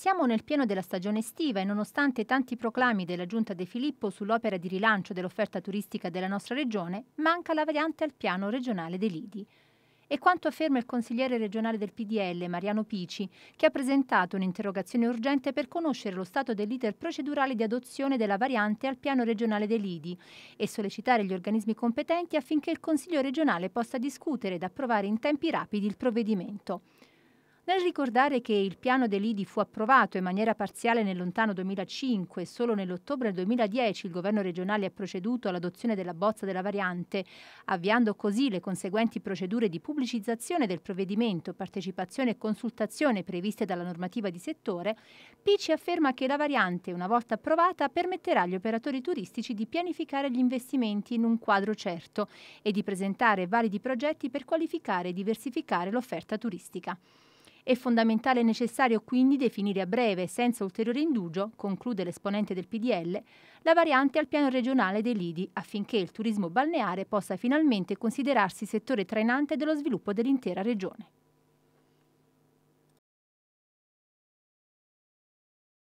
Siamo nel pieno della stagione estiva e nonostante tanti proclami della Giunta De Filippo sull'opera di rilancio dell'offerta turistica della nostra regione, manca la variante al piano regionale dei lidi. È quanto afferma il consigliere regionale del PDL Mariano Pici, che ha presentato un'interrogazione urgente per conoscere lo stato dell'iter procedurale di adozione della variante al piano regionale dei lidi e sollecitare gli organismi competenti affinché il Consiglio regionale possa discutere ed approvare in tempi rapidi il provvedimento. Nel ricordare che il piano dell'IDI fu approvato in maniera parziale nel lontano 2005 e solo nell'ottobre 2010 il governo regionale ha proceduto all'adozione della bozza della variante, avviando così le conseguenti procedure di pubblicizzazione del provvedimento, partecipazione e consultazione previste dalla normativa di settore, Pici afferma che la variante, una volta approvata, permetterà agli operatori turistici di pianificare gli investimenti in un quadro certo e di presentare validi progetti per qualificare e diversificare l'offerta turistica. È fondamentale e necessario quindi definire a breve, senza ulteriore indugio, conclude l'esponente del PDL, la variante al piano regionale dei lidi affinché il turismo balneare possa finalmente considerarsi settore trainante dello sviluppo dell'intera regione.